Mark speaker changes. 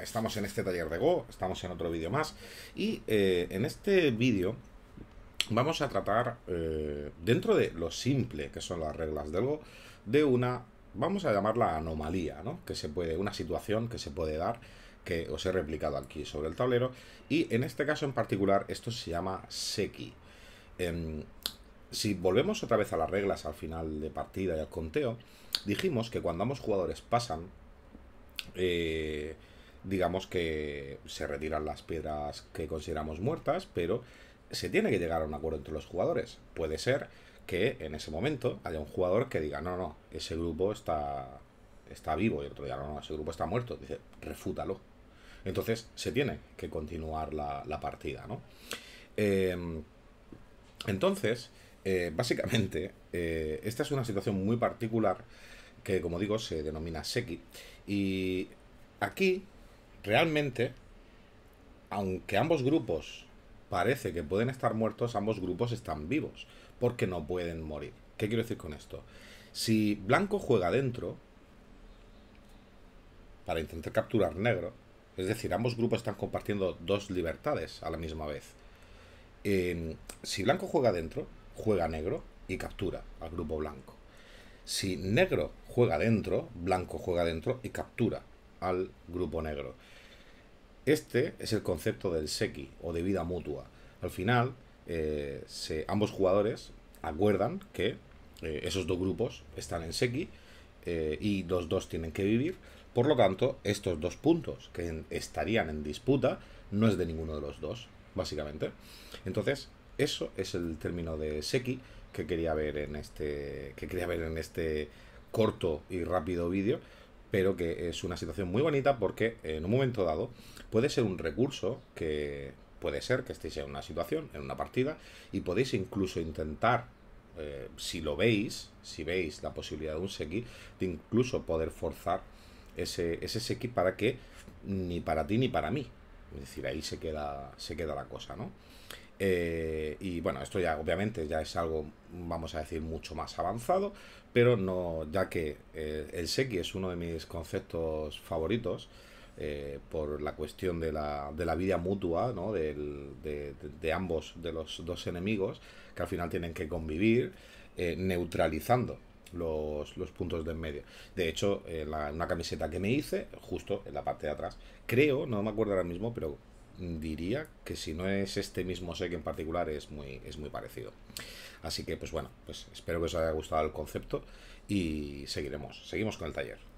Speaker 1: estamos en este taller de Go, estamos en otro vídeo más y eh, en este vídeo vamos a tratar eh, dentro de lo simple que son las reglas del Go de una, vamos a llamarla anomalía, ¿no? que se puede, una situación que se puede dar que os he replicado aquí sobre el tablero y en este caso en particular esto se llama Seki. Em, si volvemos otra vez a las reglas al final de partida y al conteo, dijimos que cuando ambos jugadores pasan, eh, digamos que se retiran las piedras que consideramos muertas, pero se tiene que llegar a un acuerdo entre los jugadores. Puede ser que en ese momento haya un jugador que diga, no, no, ese grupo está, está vivo, y otro diga, no, no, ese grupo está muerto. Dice, refútalo. Entonces se tiene que continuar la, partida, ¿no? Em, entonces, eh, básicamente, eh, esta es una situación muy particular que, como digo, se denomina Seki. Y aquí realmente, aunque ambos grupos parece que pueden estar muertos, ambos grupos están vivos, porque no pueden morir. ¿Qué quiero decir con esto? Si blanco juega dentro, para intentar capturar negro, es decir, ambos grupos están compartiendo dos libertades a la misma vez. si blanco juega dentro, juega negro y captura al grupo blanco. Si negro juega dentro, blanco juega dentro y captura al grupo negro. Este es el concepto del Seki o de vida mutua. Al final, eh, ambos jugadores acuerdan que eh, esos dos grupos están en Seki eh, y los dos tienen que vivir. Por lo tanto, estos dos puntos que estarían en disputa no es de ninguno de los dos, básicamente. Entonces, eso es el término de Seki que quería ver en este, que quería ver en este corto y rápido vídeo pero que es una situación muy bonita porque en un momento dado puede ser un recurso que puede ser que estéis en una situación, en una partida, y podéis incluso intentar, eh, si lo veis, si veis la posibilidad de un Seki, de incluso poder forzar ese, ese Seki para que ni para ti ni para mí. Es decir, ahí se queda, se queda la cosa, ¿no? Eh, y bueno, esto ya obviamente ya es algo, vamos a decir, mucho más avanzado, pero no, ya que eh, el seki es uno de mis conceptos favoritos eh, por la cuestión de la, de la vida mutua ¿no? de, ambos, de los dos enemigos, que al final tienen que convivir neutralizando los, puntos de en medio. De hecho, la, una camiseta que me hice, justo en la parte de atrás, creo, no me acuerdo ahora mismo, pero diría que si no es este mismo que en particular, es muy, es muy parecido. Así que, pues bueno, pues espero que os haya gustado el concepto y seguiremos, seguimos con el taller.